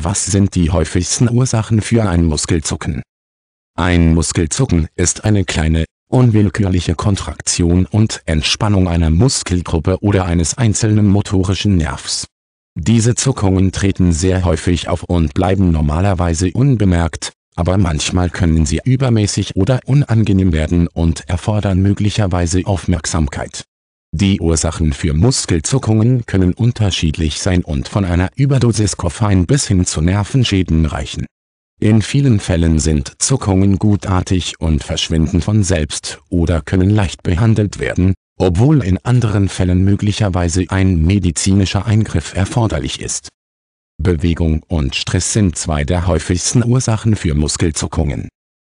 Was sind die häufigsten Ursachen für ein Muskelzucken? Ein Muskelzucken ist eine kleine, unwillkürliche Kontraktion und Entspannung einer Muskelgruppe oder eines einzelnen motorischen Nervs. Diese Zuckungen treten sehr häufig auf und bleiben normalerweise unbemerkt, aber manchmal können sie übermäßig oder unangenehm werden und erfordern möglicherweise Aufmerksamkeit die Ursachen für Muskelzuckungen können unterschiedlich sein und von einer Überdosis Koffein bis hin zu Nervenschäden reichen. In vielen Fällen sind Zuckungen gutartig und verschwinden von selbst oder können leicht behandelt werden, obwohl in anderen Fällen möglicherweise ein medizinischer Eingriff erforderlich ist. Bewegung und Stress sind zwei der häufigsten Ursachen für Muskelzuckungen.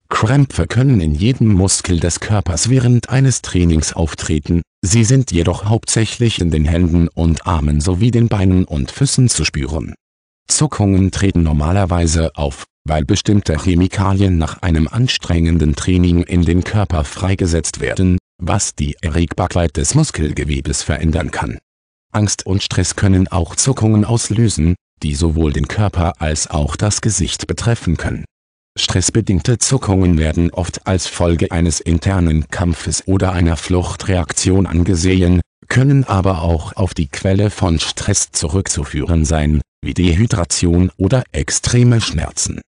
Krämpfe können in jedem Muskel des Körpers während eines Trainings auftreten, sie sind jedoch hauptsächlich in den Händen und Armen sowie den Beinen und Füßen zu spüren. Zuckungen treten normalerweise auf, weil bestimmte Chemikalien nach einem anstrengenden Training in den Körper freigesetzt werden, was die Erregbarkeit des Muskelgewebes verändern kann. Angst und Stress können auch Zuckungen auslösen, die sowohl den Körper als auch das Gesicht betreffen können Stressbedingte Zuckungen werden oft als Folge eines internen Kampfes oder einer Fluchtreaktion angesehen, können aber auch auf die Quelle von Stress zurückzuführen sein, wie Dehydration oder extreme Schmerzen.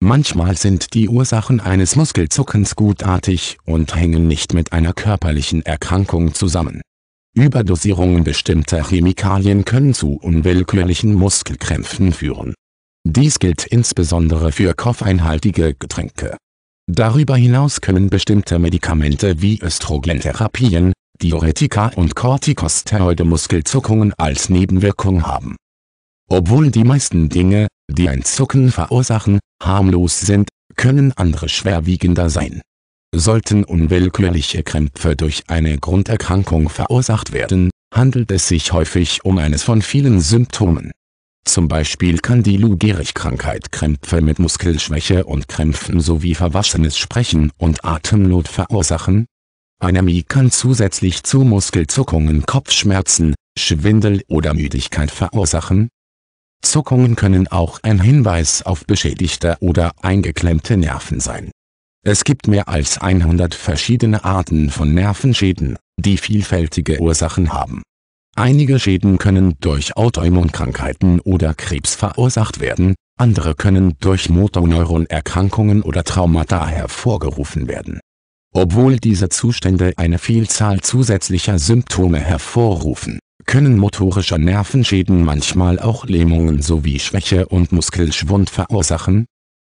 Manchmal sind die Ursachen eines Muskelzuckens gutartig und hängen nicht mit einer körperlichen Erkrankung zusammen. Überdosierungen bestimmter Chemikalien können zu unwillkürlichen Muskelkrämpfen führen dies gilt insbesondere für koffeinhaltige Getränke. Darüber hinaus können bestimmte Medikamente wie Östrogentherapien, Diuretika und Corticosteroide Muskelzuckungen als Nebenwirkung haben. Obwohl die meisten Dinge, die ein Zucken verursachen, harmlos sind, können andere schwerwiegender sein. Sollten unwillkürliche Krämpfe durch eine Grunderkrankung verursacht werden, handelt es sich häufig um eines von vielen Symptomen zum Beispiel kann die Lou Gehrig-Krankheit Krämpfe mit Muskelschwäche und Krämpfen sowie verwaschenes Sprechen und Atemnot verursachen. Anämie kann zusätzlich zu Muskelzuckungen Kopfschmerzen, Schwindel oder Müdigkeit verursachen. Zuckungen können auch ein Hinweis auf beschädigte oder eingeklemmte Nerven sein. Es gibt mehr als 100 verschiedene Arten von Nervenschäden, die vielfältige Ursachen haben Einige Schäden können durch Autoimmunkrankheiten oder Krebs verursacht werden, andere können durch Motoneuronerkrankungen oder Traumata hervorgerufen werden. Obwohl diese Zustände eine Vielzahl zusätzlicher Symptome hervorrufen, können motorische Nervenschäden manchmal auch Lähmungen sowie Schwäche und Muskelschwund verursachen